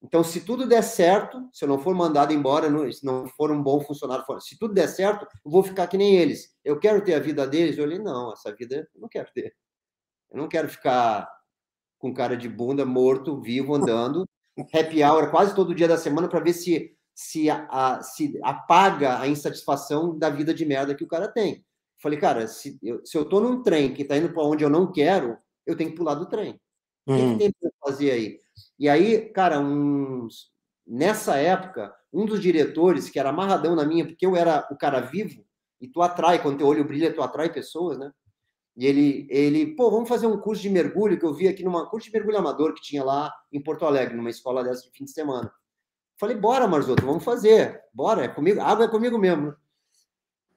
Então, se tudo der certo, se eu não for mandado embora, se não for um bom funcionário, se tudo der certo, eu vou ficar que nem eles. Eu quero ter a vida deles? Eu falei, não, essa vida eu não quero ter. Eu não quero ficar com cara de bunda, morto, vivo, andando, happy hour quase todo dia da semana para ver se, se, a, se apaga a insatisfação da vida de merda que o cara tem. Falei, cara, se eu, se eu tô num trem que tá indo para onde eu não quero, eu tenho que pular do trem. Uhum. O que uhum. tem para fazer aí? E aí, cara, uns... nessa época, um dos diretores, que era amarradão na minha, porque eu era o cara vivo, e tu atrai, quando teu olho brilha, tu atrai pessoas, né? E ele, ele, pô, vamos fazer um curso de mergulho que eu vi aqui numa curso de mergulho amador que tinha lá em Porto Alegre, numa escola dessa de fim de semana. Falei, bora, Marzotto, vamos fazer, bora, é comigo, água é comigo mesmo.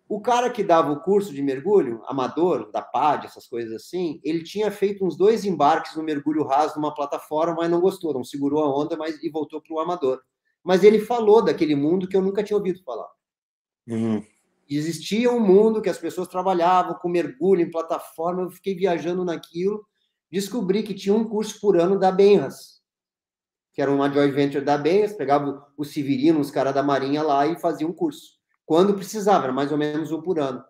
O cara que dava o curso de mergulho, amador, da PAD, essas coisas assim, ele tinha feito uns dois embarques no mergulho raso numa plataforma, mas não gostou, não segurou a onda mas, e voltou para o amador. Mas ele falou daquele mundo que eu nunca tinha ouvido falar. Uhum. Existia um mundo que as pessoas trabalhavam com mergulho em plataforma, eu fiquei viajando naquilo, descobri que tinha um curso por ano da Benras, que era uma joint venture da Benras, pegava o Severino, os caras da Marinha lá e fazia um curso quando precisava, era mais ou menos um por ano.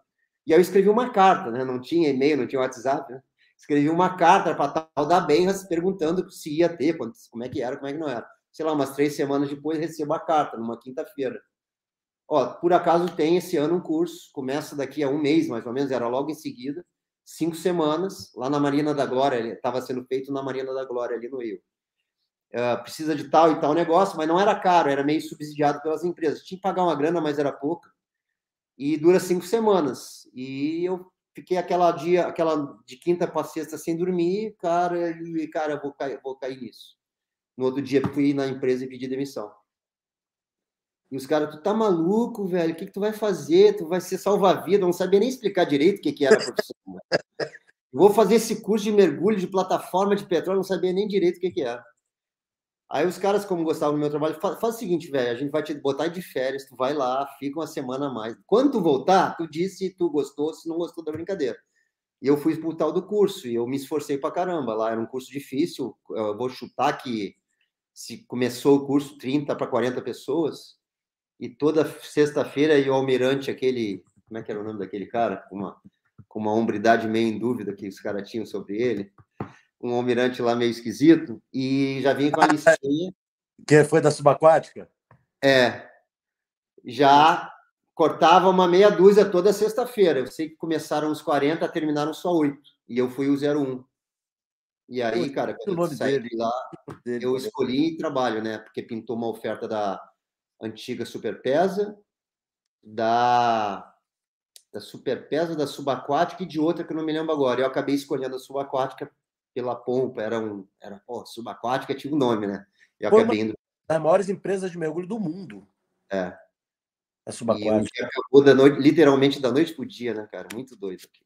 E aí eu escrevi uma carta, né? não tinha e-mail, não tinha WhatsApp, né? escrevi uma carta para tal da Benras perguntando se ia ter, como é que era, como é que não era. Sei lá, umas três semanas depois recebo a carta, numa quinta-feira. Ó, por acaso tem esse ano um curso, começa daqui a um mês mais ou menos, era logo em seguida, cinco semanas, lá na Marina da Glória, estava sendo feito na Marina da Glória, ali no Rio uh, precisa de tal e tal negócio, mas não era caro, era meio subsidiado pelas empresas. Tinha que pagar uma grana, mas era pouca. E dura cinco semanas. E eu fiquei aquela dia, aquela de quinta para sexta sem dormir, cara, e cara, vou cair, vou cair nisso. No outro dia fui na empresa e pedi demissão. E os caras, tu tá maluco, velho? O que, que tu vai fazer? Tu vai ser salva-vida, não sabia nem explicar direito o que, que era a profissão. Né? vou fazer esse curso de mergulho de plataforma de petróleo, não sabia nem direito o que, que era. Aí os caras, como gostavam do meu trabalho, faz, faz o seguinte, velho, a gente vai te botar de férias, tu vai lá, fica uma semana a mais. Quando tu voltar, tu diz se tu gostou, se não gostou da brincadeira. E eu fui pro tal do curso, e eu me esforcei pra caramba lá, era um curso difícil, eu vou chutar que se começou o curso 30 para 40 pessoas, e toda sexta-feira e o almirante, aquele, como é que era o nome daquele cara? Uma, com uma hombridade meio em dúvida que os caras tinham sobre ele, um almirante lá meio esquisito, e já vim com a ah, listinha. É. Que foi da subaquática? É. Já cortava uma meia dúzia toda sexta-feira. Eu sei que começaram uns 40, terminaram só oito E eu fui o 01. E aí, cara, quando eu saí de lá, eu escolhi trabalho, né? Porque pintou uma oferta da antiga Superpesa, da, da Superpesa, da Subaquática e de outra que eu não me lembro agora. Eu acabei escolhendo a Subaquática pela pompa, era um era, oh, subaquática, tinha um nome, né? Eu acabei indo. Das maiores empresas de mergulho do mundo. É. A é subaquática. E acabou da noite, literalmente da noite pro dia, né, cara? Muito doido aqui.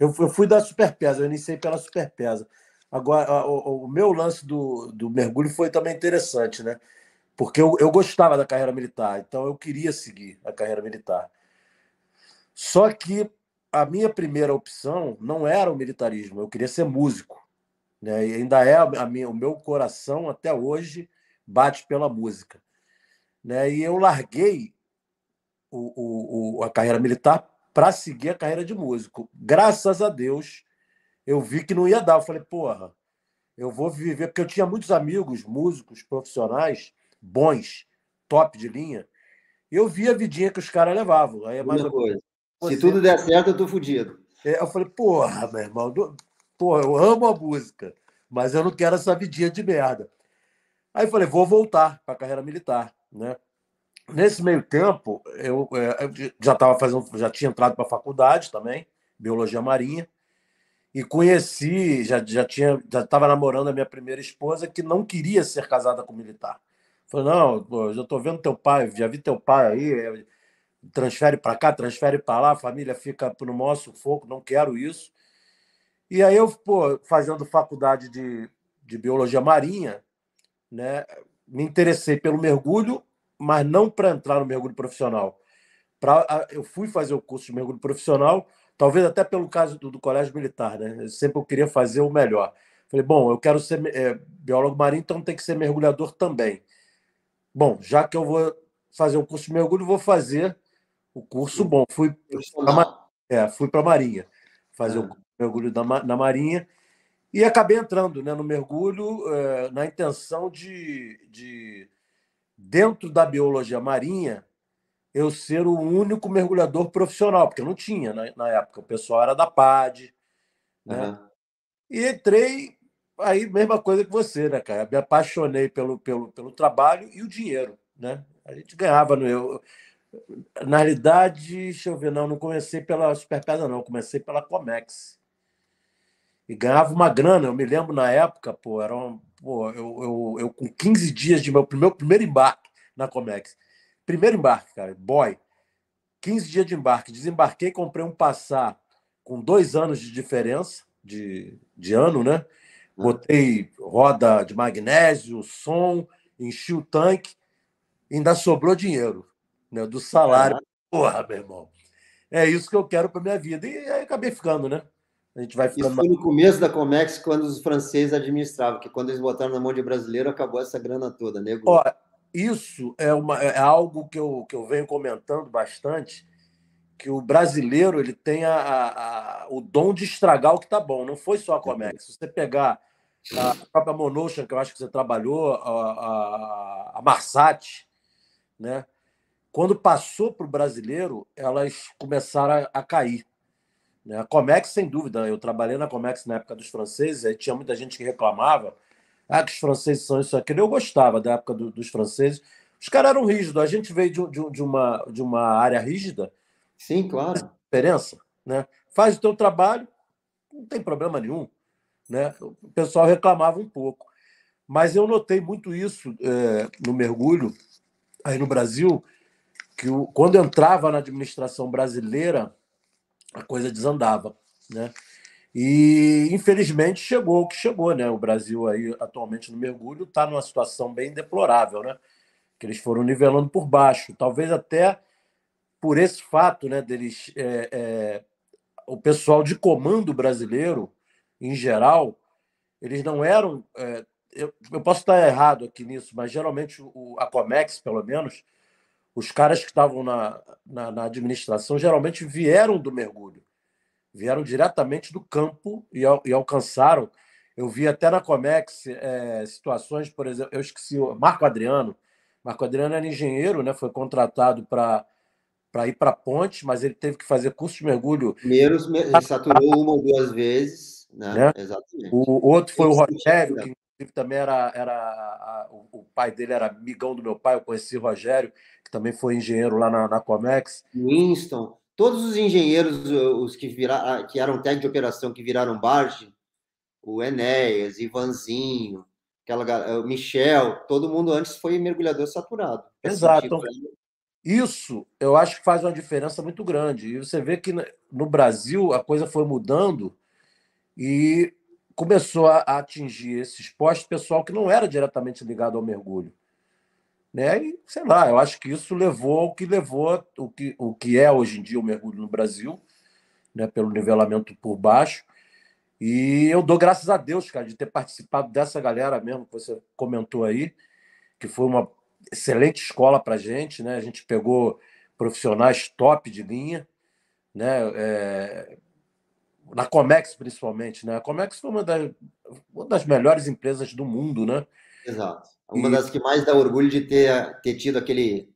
Eu, eu fui da superpesa, eu iniciei pela superpesa. Agora, a, o, o, meu lance do, do mergulho foi também interessante, né? Porque eu, eu gostava da carreira militar, então eu queria seguir a carreira militar. Só que a minha primeira opção não era o militarismo, eu queria ser músico. Né? E ainda é a minha, o meu coração até hoje bate pela música. Né? E eu larguei o, o, o a carreira militar para seguir a carreira de músico. Graças a Deus, eu vi que não ia dar. Eu falei, porra, eu vou viver. Porque eu tinha muitos amigos, músicos, profissionais, bons, top de linha. Eu via a vidinha que os caras levavam. Aí é mais uma Coisa. Se tudo der certo, eu tô fudido. É, eu falei, porra, meu irmão, Pô, eu amo a música, mas eu não quero essa vidinha de merda. Aí falei, vou voltar para a carreira militar, né? Nesse meio tempo, eu, é, eu já estava fazendo, já tinha entrado para a faculdade também, biologia marinha, e conheci, já, já tinha, já estava namorando a minha primeira esposa que não queria ser casada com militar. Falei, não, eu já estou vendo teu pai, já vi teu pai aí, é, transfere para cá, transfere para lá, a família fica no maior sufoco, não quero isso. E aí eu, pô, fazendo faculdade de, de biologia marinha, né, me interessei pelo mergulho, mas não para entrar no mergulho profissional. Pra, eu fui fazer o curso de mergulho profissional, talvez até pelo caso do, do colégio militar, né? Eu sempre eu queria fazer o melhor. Falei, bom, eu quero ser é, biólogo marinho, então tem que ser mergulhador também. Bom, já que eu vou fazer o curso de mergulho, vou fazer o curso bom. Fui para é, fui a Marinha fazer o curso ah mergulho da, na Marinha. E acabei entrando né, no mergulho é, na intenção de, de, dentro da biologia marinha, eu ser o único mergulhador profissional, porque eu não tinha na, né, na época, o pessoal era da PAD. Né? Uhum. E entrei, aí mesma coisa que você, né, cara? me apaixonei pelo, pelo, pelo trabalho e o dinheiro, né? A gente ganhava no. Eu, na realidade, deixa eu ver, não, não comecei pela Superpesa, não, comecei pela Comex e ganhava uma grana. Eu me lembro na época, pô, era um, pô, eu, eu, eu, com 15 dias de meu primeiro, primeiro embarque na Comex. Primeiro embarque, cara, boy. 15 dias de embarque. Desembarquei, comprei um passar com dois anos de diferença de, de ano, né? Botei roda de magnésio, som, enchi o tanque, ainda sobrou dinheiro né, do salário. Porra, meu irmão. É isso que eu quero para minha vida. E aí acabei ficando, né? A gente vai ficando... Isso foi no começo da Comex, quando os franceses administravam, que quando eles botaram na mão de brasileiro, acabou essa grana toda, nego. Ó, isso é, uma, é algo que eu, que eu venho comentando bastante, que o brasileiro ele tem a, a, a o dom de estragar o que está bom. Não foi só a Comex. Uhum. Se você pegar a própria Monotion, que eu acho que você trabalhou, a, a, a Marsat, né? quando passou para o brasileiro, elas começaram a, a cair. Né? A Comex, sem dúvida, né? eu trabalhei na Comex na época dos franceses, aí tinha muita gente que reclamava ah, que os franceses são isso, aquilo. Eu gostava da época do, dos franceses. Os caras eram rígidos. A gente veio de, de, de, uma, de uma área rígida. Sim, claro. diferença, né? Faz o teu trabalho, não tem problema nenhum. Né? O pessoal reclamava um pouco. Mas eu notei muito isso é, no mergulho, aí no Brasil, que o, quando entrava na administração brasileira, a coisa desandava, né? E infelizmente chegou o que chegou, né? O Brasil aí atualmente no mergulho está numa situação bem deplorável, né? Que eles foram nivelando por baixo, talvez até por esse fato, né? Deles é, é, o pessoal de comando brasileiro em geral, eles não eram é, eu, eu, posso estar errado aqui nisso, mas geralmente o, a Comex, pelo menos, os caras que estavam na, na, na, administração geralmente vieram do mergulho, vieram diretamente do campo e, e alcançaram. Eu vi até na Comex é, situações, por exemplo, eu esqueci, o Marco Adriano. Marco Adriano era engenheiro, né, foi contratado para para ir para Ponte, mas ele teve que fazer curso de mergulho. Primeiro, ele saturou uma ou duas vezes. Né? né? Exatamente. O outro foi o Rogério, que inclusive também era, era a, o, o, pai dele era amigão do meu pai, eu conheci o Rogério, que também foi engenheiro lá na, na Comex. Winston, todos os engenheiros, os que, viraram, que eram técnicos de operação, que viraram Barge, o Enéas, Ivanzinho, aquela, o Michel, todo mundo antes foi mergulhador saturado. Exato. isso eu acho que faz uma diferença muito grande. E você vê que no Brasil a coisa foi mudando e começou a, atingir esses postos pessoal que não era diretamente ligado ao mergulho. Né? E, sei lá, eu acho que isso levou ao que levou, o que, o que é hoje em dia o mergulho no Brasil, né? pelo nivelamento por baixo. E eu dou graças a Deus, cara, de ter participado dessa galera mesmo que você comentou aí, que foi uma excelente escola para gente, né? A gente pegou profissionais top de linha, né? É, na Comex principalmente, né? A Comex foi uma, uma das melhores empresas do mundo, né? Exato. Uma e... das que mais dá orgulho de ter, ter tido aquele.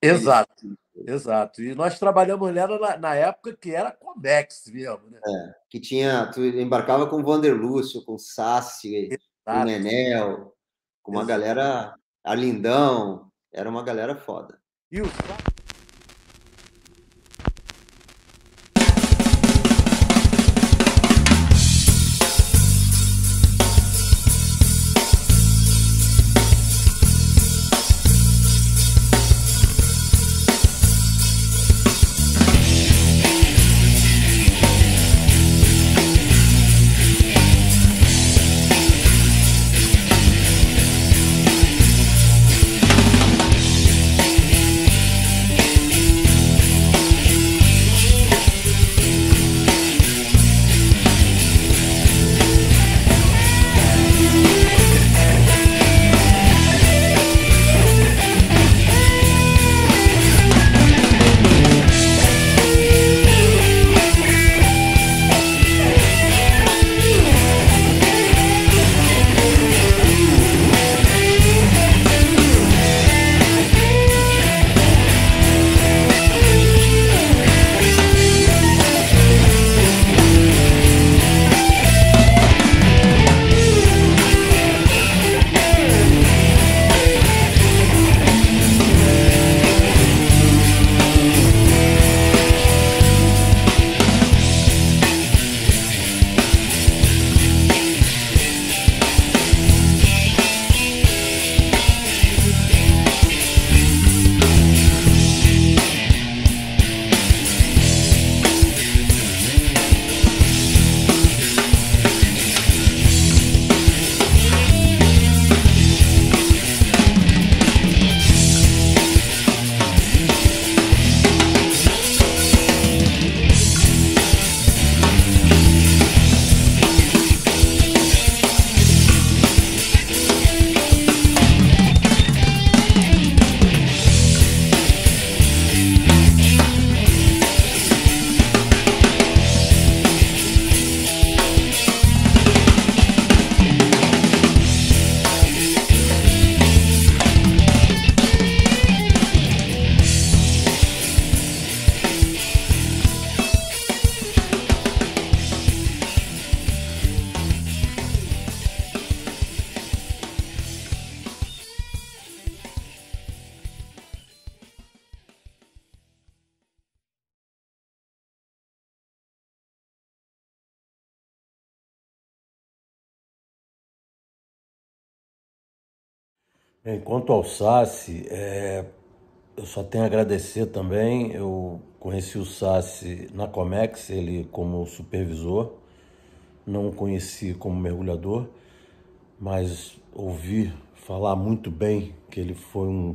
Exato, aquele... exato. E nós trabalhamos nela na, na, época que era Comex mesmo, né? É, que tinha. Tu embarcava com o Vander Lúcio, com o Sassi, exato. com o Enel, com uma exato. galera. Arlindão, era uma galera foda. E o Enquanto é, ao Sassi, é, eu só tenho a agradecer também. Eu conheci o Sassi na Comex, ele como supervisor, não o conheci como mergulhador, mas ouvi falar muito bem que ele foi um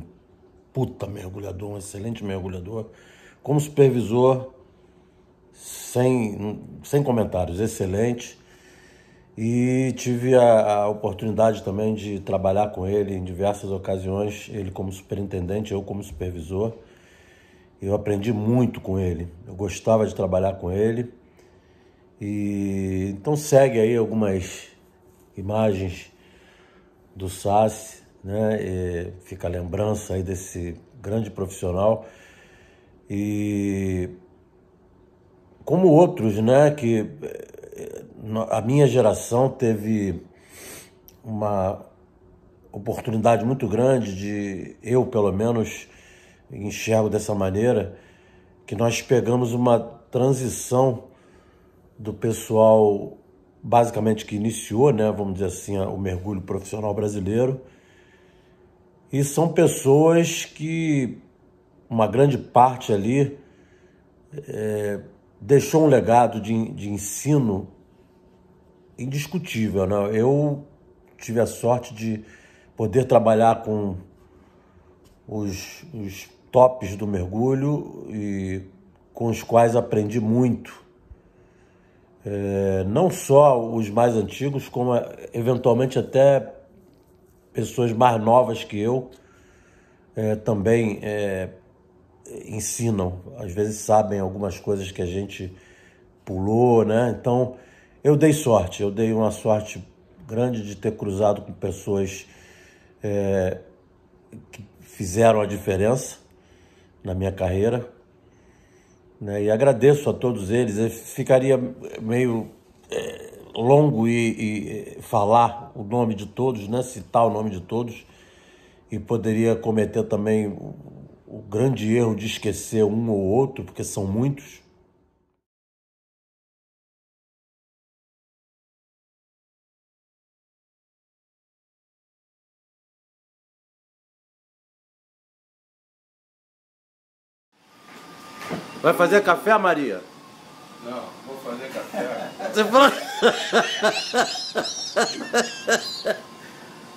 puta mergulhador, um excelente mergulhador. Como supervisor, sem, sem comentários, excelente e tive a, a, oportunidade também de trabalhar com ele em diversas ocasiões, ele como superintendente, eu como supervisor. Eu aprendi muito com ele, eu gostava de trabalhar com ele. E então segue aí algumas imagens do SAS, né? E fica a lembrança aí desse grande profissional e como outros, né, que eh, a minha geração teve uma oportunidade muito grande de, eu pelo menos enxergo dessa maneira, que nós pegamos uma transição do pessoal basicamente que iniciou, né, vamos dizer assim, o mergulho profissional brasileiro. E são pessoas que uma grande parte ali é, deixou um legado de, de ensino indiscutível. Né? Eu tive a sorte de poder trabalhar com os, os tops do mergulho e com os quais aprendi muito. É, não só os mais antigos, como é, eventualmente até pessoas mais novas que eu é, também é, ensinam, às vezes sabem algumas coisas que a gente pulou, né? Então eu dei sorte, eu dei uma sorte grande de ter cruzado com pessoas é, que fizeram a diferença na minha carreira. Né? E agradeço a todos eles. Eu ficaria meio é, longo e, e, é, falar o nome de todos, né? citar o nome de todos, e poderia cometer também o grande erro de esquecer um ou outro, porque são muitos. Vai fazer café, Maria? Não, vou fazer café. Você falou.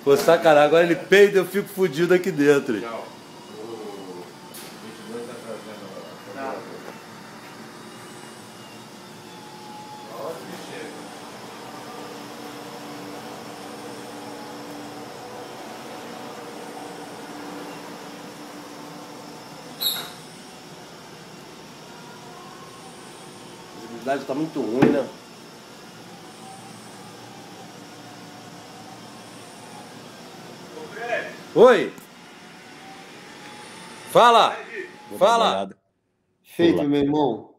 Pô, sacanagem, agora ele peida e eu fico fudido aqui dentro. Não. Está tá muito ruim, né? Oi! Fala! Fala! Feito, Olá. meu irmão.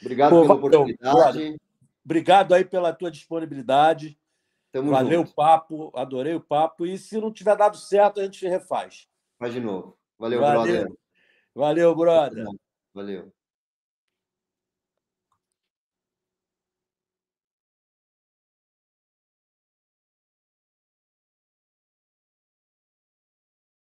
Obrigado Pô, pela oportunidade. Então, obrigado aí pela tua disponibilidade. Tamo Valeu junto. o papo, adorei o papo. E se não tiver dado certo, a gente refaz. Faz de novo. Valeu, Valeu. brother. Valeu, brother. Valeu.